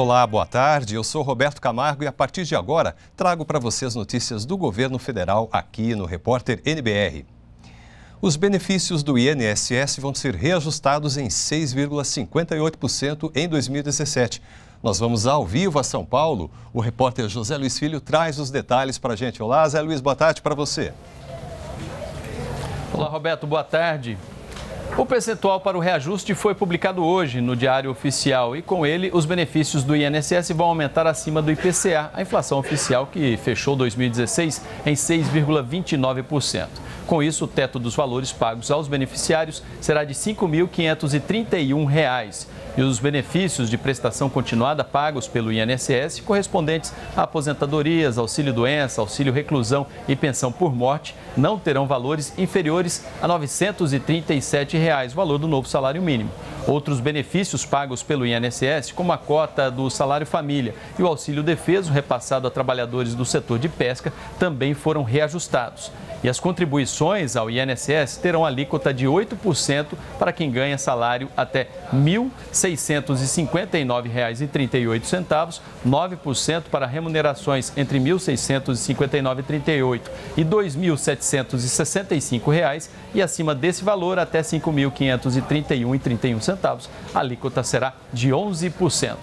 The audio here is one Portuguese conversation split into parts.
Olá, boa tarde. Eu sou Roberto Camargo e a partir de agora trago para vocês notícias do governo federal aqui no Repórter NBR. Os benefícios do INSS vão ser reajustados em 6,58% em 2017. Nós vamos ao vivo a São Paulo. O repórter José Luiz Filho traz os detalhes para a gente. Olá, Zé Luiz, boa tarde para você. Olá, Roberto, boa tarde. O percentual para o reajuste foi publicado hoje no Diário Oficial e, com ele, os benefícios do INSS vão aumentar acima do IPCA, a inflação oficial que fechou 2016 em 6,29%. Com isso, o teto dos valores pagos aos beneficiários será de R$ 5.531 e os benefícios de prestação continuada pagos pelo INSS correspondentes a aposentadorias, auxílio-doença, auxílio-reclusão e pensão por morte não terão valores inferiores a R$ 937, reais, valor do novo salário mínimo. Outros benefícios pagos pelo INSS, como a cota do salário família e o auxílio defeso repassado a trabalhadores do setor de pesca, também foram reajustados. E as contribuições ao INSS terão alíquota de 8% para quem ganha salário até R$ 1.659,38, 9% para remunerações entre R$ 1.659,38 e R$ 2.765 e acima desse valor até R$ 5.531,31 centavos. A alíquota será de 11%.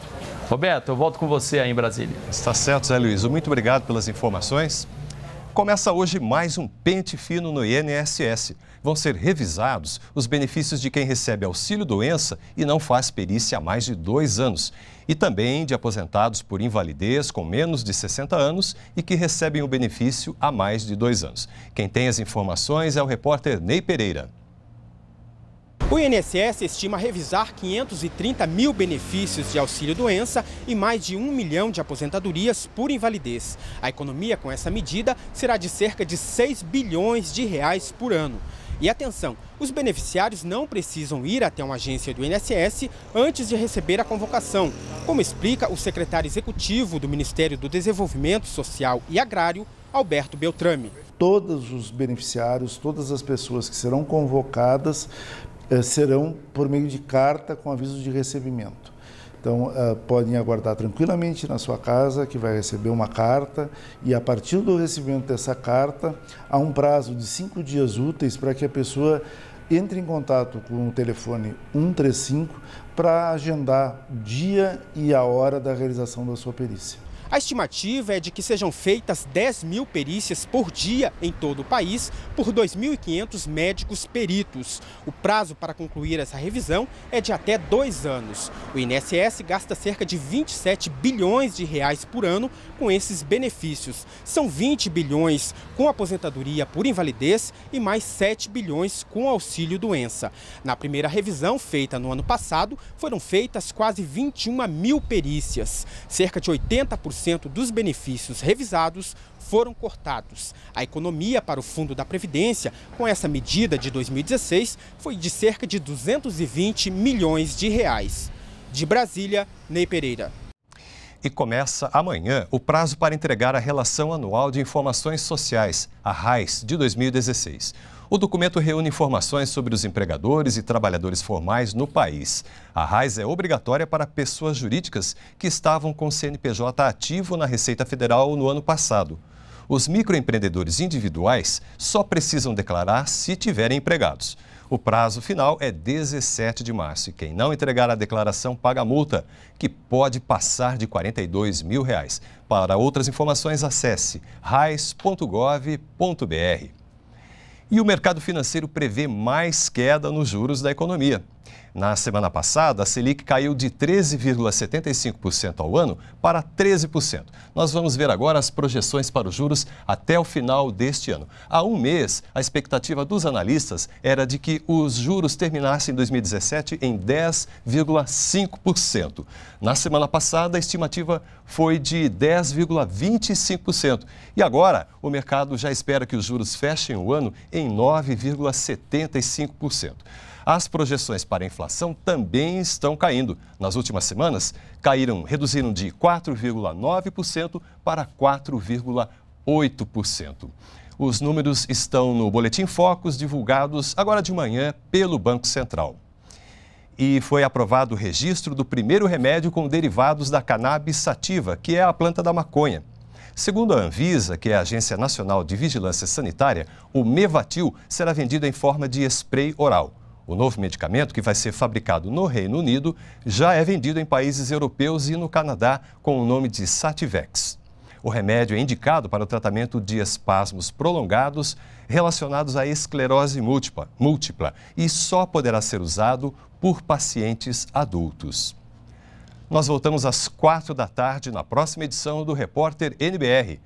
Roberto, eu volto com você aí em Brasília. Está certo, Zé Luiz. Muito obrigado pelas informações. Começa hoje mais um pente fino no INSS. Vão ser revisados os benefícios de quem recebe auxílio-doença e não faz perícia há mais de dois anos. E também de aposentados por invalidez com menos de 60 anos e que recebem o benefício há mais de dois anos. Quem tem as informações é o repórter Ney Pereira. O INSS estima revisar 530 mil benefícios de auxílio-doença e mais de 1 milhão de aposentadorias por invalidez. A economia com essa medida será de cerca de 6 bilhões de reais por ano. E atenção, os beneficiários não precisam ir até uma agência do INSS antes de receber a convocação, como explica o secretário executivo do Ministério do Desenvolvimento Social e Agrário, Alberto Beltrame. Todos os beneficiários, todas as pessoas que serão convocadas eh, serão por meio de carta com aviso de recebimento. Então, eh, podem aguardar tranquilamente na sua casa, que vai receber uma carta, e a partir do recebimento dessa carta, há um prazo de cinco dias úteis para que a pessoa entre em contato com o telefone 135 para agendar o dia e a hora da realização da sua perícia. A estimativa é de que sejam feitas 10 mil perícias por dia em todo o país por 2.500 médicos peritos. O prazo para concluir essa revisão é de até dois anos. O INSS gasta cerca de 27 bilhões de reais por ano com esses benefícios. São 20 bilhões com aposentadoria por invalidez e mais 7 bilhões com auxílio doença. Na primeira revisão, feita no ano passado, foram feitas quase 21 mil perícias. Cerca de 80% dos benefícios revisados foram cortados. A economia para o Fundo da Previdência, com essa medida de 2016, foi de cerca de 220 milhões de reais. De Brasília, Ney Pereira e começa amanhã o prazo para entregar a Relação Anual de Informações Sociais, a RAIS, de 2016. O documento reúne informações sobre os empregadores e trabalhadores formais no país. A RAIS é obrigatória para pessoas jurídicas que estavam com CNPJ ativo na Receita Federal no ano passado. Os microempreendedores individuais só precisam declarar se tiverem empregados. O prazo final é 17 de março e quem não entregar a declaração paga a multa, que pode passar de R$ 42 mil. Reais. Para outras informações, acesse rais.gov.br. E o mercado financeiro prevê mais queda nos juros da economia. Na semana passada, a Selic caiu de 13,75% ao ano para 13%. Nós vamos ver agora as projeções para os juros até o final deste ano. Há um mês, a expectativa dos analistas era de que os juros terminassem em 2017 em 10,5%. Na semana passada, a estimativa foi de 10,25%. E agora, o mercado já espera que os juros fechem o ano em 9,75%. As projeções para a inflação também estão caindo. Nas últimas semanas, caíram, reduziram de 4,9% para 4,8%. Os números estão no Boletim focos divulgados agora de manhã pelo Banco Central. E foi aprovado o registro do primeiro remédio com derivados da cannabis sativa, que é a planta da maconha. Segundo a Anvisa, que é a Agência Nacional de Vigilância Sanitária, o Mevatil será vendido em forma de spray oral. O novo medicamento, que vai ser fabricado no Reino Unido, já é vendido em países europeus e no Canadá com o nome de Sativex. O remédio é indicado para o tratamento de espasmos prolongados relacionados à esclerose múltipla, múltipla e só poderá ser usado por pacientes adultos. Nós voltamos às quatro da tarde na próxima edição do Repórter NBR.